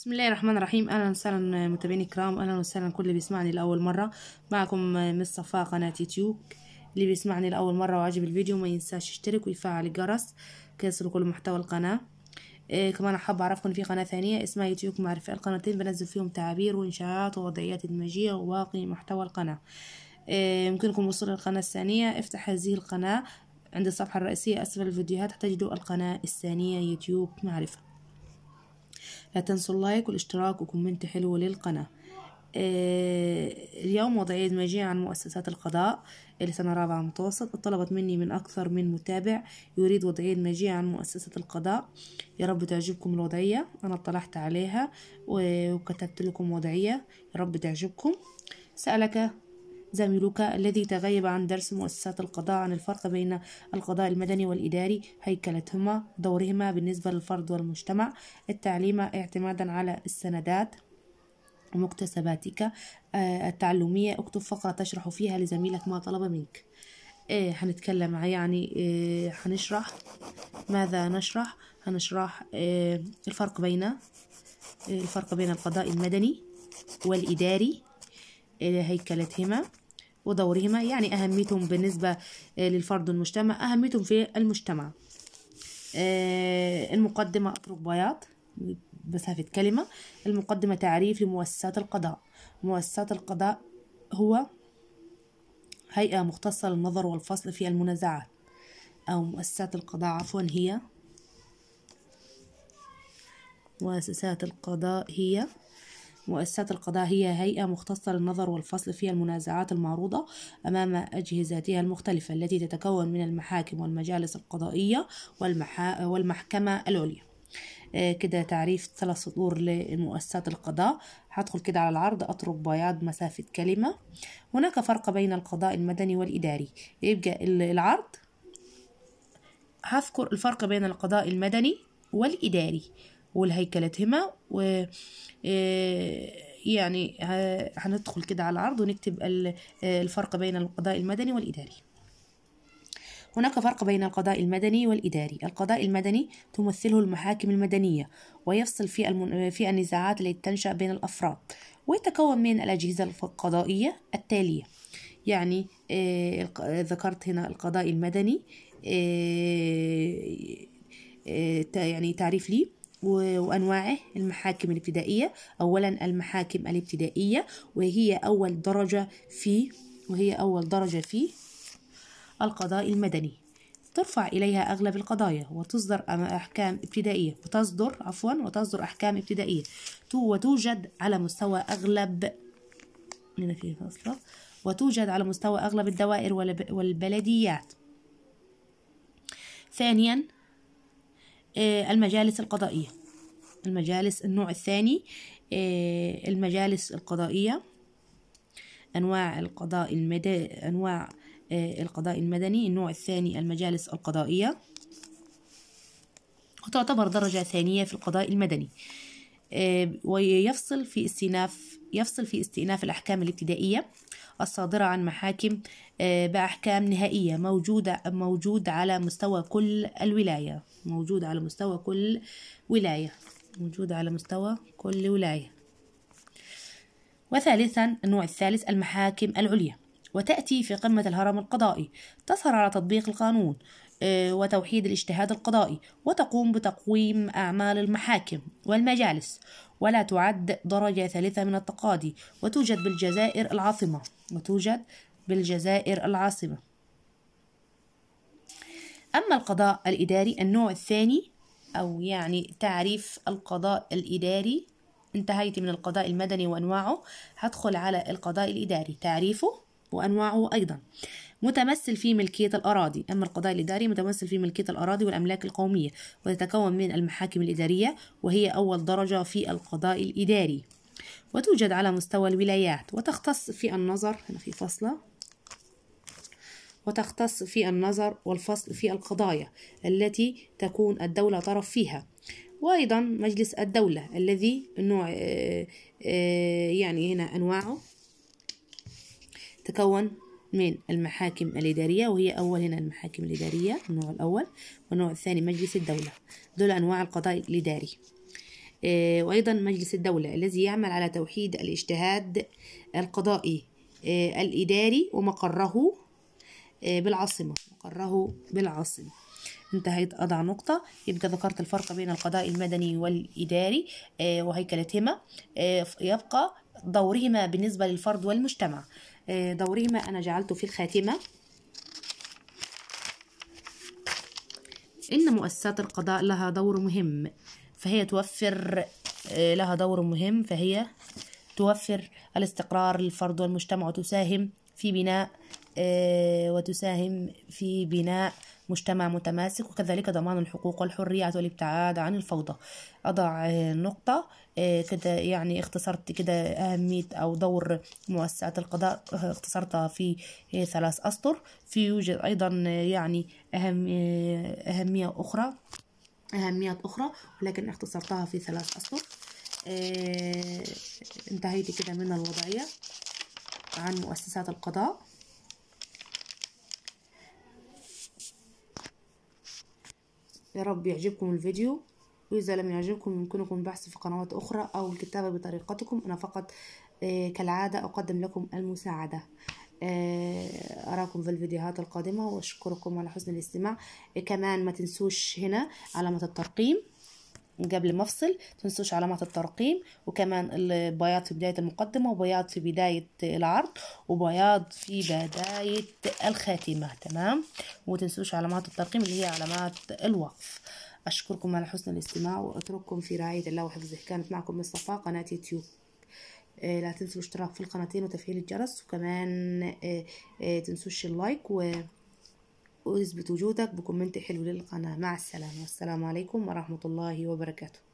بسم الله الرحمن الرحيم اهلا وسهلا متابعيني الكرام اهلا وسهلا كل اللي بيسمعني لاول مره معكم مس صفاء قناه يوتيوب اللي بيسمعني لاول مره وعجب الفيديو ما ينساش يشترك ويفعل الجرس كيصل كل محتوى القناه إيه كمان حابة أعرفكم في قناة ثانية اسمها يوتيوب معرفة القناتين بنزل فيهم تعابير وإنشاءات ووضعيات ادماجيه وباقي محتوى القناة إيه يمكنكم الوصول للقناة الثانية افتح هذه القناة عند الصفحة الرئيسية أسفل الفيديوهات تجدوا القناة الثانية يوتيوب معرفة لا تنسوا اللايك والاشتراك وكومنت حلو للقناة آه، اليوم وضعية مجيء عن مؤسسات القضاء لسنة رابعة متوسط طلبت مني من أكثر من متابع يريد وضعية مجيء عن مؤسسة القضاء يا رب تعجبكم الوضعية أنا اطلعت عليها وكتبت لكم وضعية يا رب تعجبكم سألك زميلك الذي تغيب عن درس مؤسسات القضاء عن الفرق بين القضاء المدني والإداري هيكلتهما دورهما بالنسبة للفرد والمجتمع التعليم اعتمادا على السندات ومكتسباتك آه، التعلمية اكتب فقرة تشرح فيها لزميلك ما طلب منك ايه هنتكلم يعني إيه هنشرح ماذا نشرح هنشرح إيه الفرق بين إيه الفرق بين القضاء المدني والإداري إيه هيكلتهما ودورهما يعني أهميتهم بالنسبة آه، للفرد والمجتمع أهميتهم في المجتمع آه، المقدمة أطرق بياض بمسافة كلمة المقدمة تعريف لمؤسسات القضاء مؤسسات القضاء هو هيئة مختصة للنظر والفصل في المنازعات أو مؤسسات القضاء عفوا هي مؤسسات القضاء هي مؤسسات القضاء هي هيئة مختصة للنظر والفصل في المنازعات المعروضة أمام أجهزتها المختلفة التي تتكون من المحاكم والمجالس القضائية والمحا... والمحكمة العليا آه، كده تعريف ثلاث سطور لمؤسسات القضاء هدخل كده على العرض أترك بياض مسافة كلمة هناك فرق بين القضاء المدني والإداري يبقى العرض هذكر الفرق بين القضاء المدني والإداري ولهيكلتهما و آه، يعني آه، هندخل كده على العرض ونكتب آه، الفرق بين القضاء المدني والإداري هناك فرق بين القضاء المدني والإداري القضاء المدني تمثله المحاكم المدنية ويفصل في, المن... في النزاعات التي تنشأ بين الأفراد ويتكون من الأجهزة القضائية التالية يعني ذكرت هنا القضاء المدني يعني تعريف ليه وأنواعه المحاكم الابتدائية أولا المحاكم الابتدائية وهي أول درجة في وهي أول درجة في القضاء المدني ترفع إليها أغلب القضايا وتصدر أحكام ابتدائية وتصدر عفوا وتصدر أحكام ابتدائية وتوجد على مستوى أغلب هنا في فصلة وتوجد على مستوى أغلب الدوائر والبلديات ثانيا آه، المجالس القضائية المجالس النوع الثاني آه، المجالس القضائية أنواع القضاء المدني أنواع آه، القضاء المدني النوع الثاني المجالس القضائية وتعتبر درجة ثانية في القضاء المدني ويفصل في استئناف يفصل في استئناف الأحكام الابتدائية الصادرة عن محاكم آه، بأحكام نهائية موجودة موجود على مستوى كل الولاية موجود على مستوى كل ولاية موجود على مستوى كل ولاية وثالثا النوع الثالث المحاكم العليا وتأتي في قمة الهرم القضائي تظهر على تطبيق القانون آه، وتوحيد الاجتهاد القضائي وتقوم بتقويم أعمال المحاكم والمجالس ولا تعد درجة ثالثة من التقاضي وتوجد بالجزائر العاصمة وتوجد بالجزائر العاصمة أما القضاء الإداري النوع الثاني أو يعني تعريف القضاء الإداري انتهيت من القضاء المدني وأنواعه هدخل على القضاء الإداري تعريفه وأنواعه أيضا متمثل في ملكية الأراضي أما القضاء الإداري متمثل في ملكية الأراضي والأملاك القومية وتتكون من المحاكم الإدارية وهي أول درجة في القضاء الإداري وتوجد على مستوى الولايات وتختص في النظر هنا في فصلة وتختص في النظر والفصل في القضايا التي تكون الدولة طرف فيها وأيضا مجلس الدولة الذي نوع آه، آه، يعني هنا أنواعه تتكون من المحاكم الإدارية وهي أول هنا المحاكم الإدارية النوع الأول والنوع الثاني مجلس الدولة دول أنواع القضاء الإداري آه، وأيضا مجلس الدولة الذي يعمل على توحيد الاجتهاد القضائي آه، الإداري ومقره آه، بالعاصمة مقره بالعاصمة انتهيت أضع نقطة يبقى ذكرت الفرق بين القضاء المدني والإداري وهيكلتهما يبقى دورهما بالنسبة للفرد والمجتمع آه، دورهما أنا جعلته في الخاتمة إن مؤسسات القضاء لها دور مهم فهي توفر آه، لها دور مهم فهي توفر الاستقرار للفرد والمجتمع وتساهم في بناء آه، وتساهم في بناء مجتمع متماسك وكذلك ضمان الحقوق والحريات والابتعاد عن الفوضى أضع آه، نقطة آه، كده يعني اختصرت كده أهمية أو دور مؤسسات القضاء آه، اختصرتها في ثلاث أسطر في يوجد أيضا يعني أهم أهمية أخرى أهميات أخرى ولكن اختصرتها في ثلاث أسطر انتهيت كده من الوضعية عن مؤسسات القضاء يا رب يعجبكم الفيديو وإذا لم يعجبكم يمكنكم البحث في قنوات أخرى أو الكتابة بطريقتكم أنا فقط آه، كالعادة أقدم لكم المساعدة آه، أراكم في الفيديوهات القادمة وأشكركم على حسن الاستماع آه، كمان ما تنسوش هنا علامة الترقيم قبل ما افصل تنسوش علامات الترقيم وكمان البياض في بداية المقدمة وبياض في بداية العرض وبياض في بداية الخاتمة تمام وتنسوش علامات الترقيم اللي هي علامات الوقف أشكركم على حسن الاستماع وأترككم في رعاية الله وحفظه كانت معكم من قناة يوتيوب آه، لا تنسوا الاشتراك في القناتين وتفعيل الجرس وكمان آه، آه، تنسوش اللايك و واثبت وجودك بكومنت حلو للقناة مع السلامة والسلام عليكم ورحمة الله وبركاته